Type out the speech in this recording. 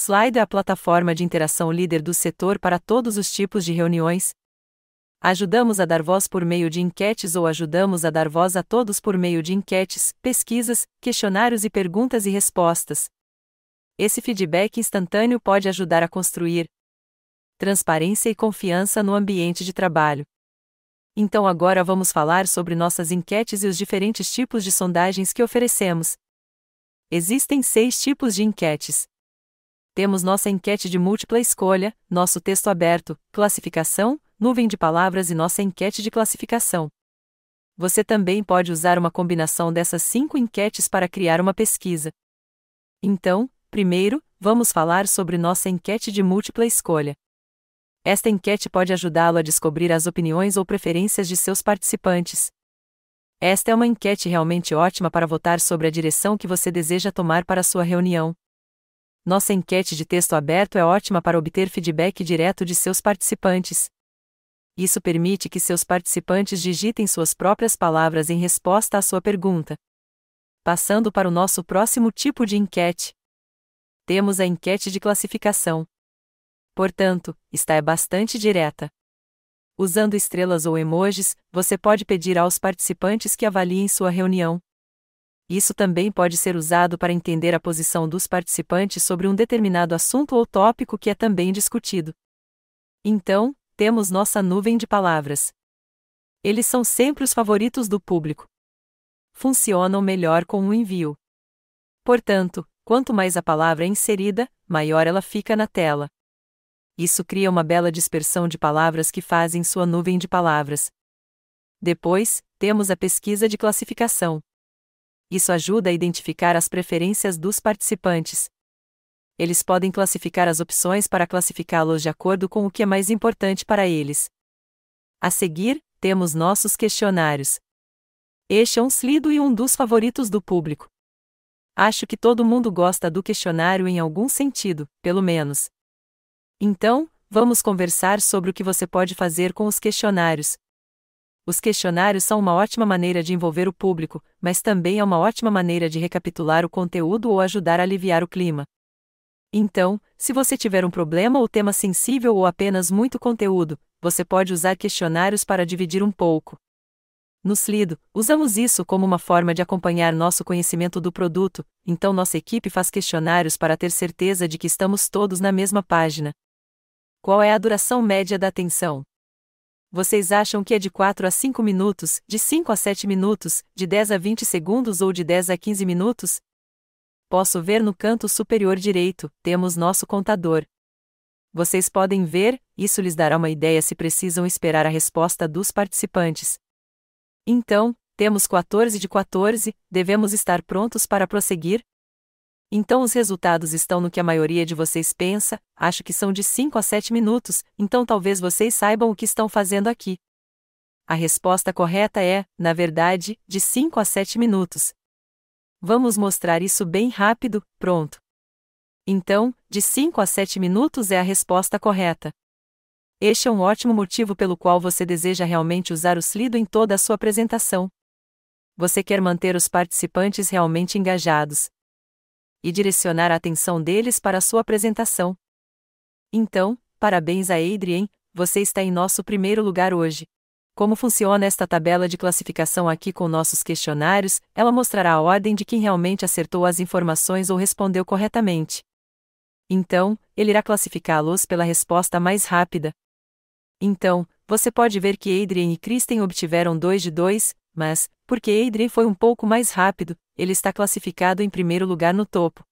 Slide é a plataforma de interação líder do setor para todos os tipos de reuniões. Ajudamos a dar voz por meio de enquetes ou ajudamos a dar voz a todos por meio de enquetes, pesquisas, questionários e perguntas e respostas. Esse feedback instantâneo pode ajudar a construir transparência e confiança no ambiente de trabalho. Então agora vamos falar sobre nossas enquetes e os diferentes tipos de sondagens que oferecemos. Existem seis tipos de enquetes temos nossa enquete de múltipla escolha, nosso texto aberto, classificação, nuvem de palavras e nossa enquete de classificação. Você também pode usar uma combinação dessas cinco enquetes para criar uma pesquisa. Então, primeiro, vamos falar sobre nossa enquete de múltipla escolha. Esta enquete pode ajudá-lo a descobrir as opiniões ou preferências de seus participantes. Esta é uma enquete realmente ótima para votar sobre a direção que você deseja tomar para sua reunião. Nossa enquete de texto aberto é ótima para obter feedback direto de seus participantes. Isso permite que seus participantes digitem suas próprias palavras em resposta à sua pergunta. Passando para o nosso próximo tipo de enquete. Temos a enquete de classificação. Portanto, está é bastante direta. Usando estrelas ou emojis, você pode pedir aos participantes que avaliem sua reunião. Isso também pode ser usado para entender a posição dos participantes sobre um determinado assunto ou tópico que é também discutido. Então, temos nossa nuvem de palavras. Eles são sempre os favoritos do público. Funcionam melhor com o envio. Portanto, quanto mais a palavra é inserida, maior ela fica na tela. Isso cria uma bela dispersão de palavras que fazem sua nuvem de palavras. Depois, temos a pesquisa de classificação. Isso ajuda a identificar as preferências dos participantes. Eles podem classificar as opções para classificá-los de acordo com o que é mais importante para eles. A seguir, temos nossos questionários. Este é um slido e um dos favoritos do público. Acho que todo mundo gosta do questionário em algum sentido, pelo menos. Então, vamos conversar sobre o que você pode fazer com os questionários, os questionários são uma ótima maneira de envolver o público, mas também é uma ótima maneira de recapitular o conteúdo ou ajudar a aliviar o clima. Então, se você tiver um problema ou tema sensível ou apenas muito conteúdo, você pode usar questionários para dividir um pouco. No Slido, usamos isso como uma forma de acompanhar nosso conhecimento do produto, então nossa equipe faz questionários para ter certeza de que estamos todos na mesma página. Qual é a duração média da atenção? Vocês acham que é de 4 a 5 minutos, de 5 a 7 minutos, de 10 a 20 segundos ou de 10 a 15 minutos? Posso ver no canto superior direito, temos nosso contador. Vocês podem ver, isso lhes dará uma ideia se precisam esperar a resposta dos participantes. Então, temos 14 de 14, devemos estar prontos para prosseguir? Então os resultados estão no que a maioria de vocês pensa, acho que são de 5 a 7 minutos, então talvez vocês saibam o que estão fazendo aqui. A resposta correta é, na verdade, de 5 a 7 minutos. Vamos mostrar isso bem rápido, pronto. Então, de 5 a 7 minutos é a resposta correta. Este é um ótimo motivo pelo qual você deseja realmente usar o Slido em toda a sua apresentação. Você quer manter os participantes realmente engajados, e direcionar a atenção deles para sua apresentação. Então, parabéns a Adrien, você está em nosso primeiro lugar hoje. Como funciona esta tabela de classificação aqui com nossos questionários, ela mostrará a ordem de quem realmente acertou as informações ou respondeu corretamente. Então, ele irá classificá-los pela resposta mais rápida. Então, você pode ver que Adrien e Kristen obtiveram 2 de 2, mas, porque Adrien foi um pouco mais rápido, ele está classificado em primeiro lugar no topo,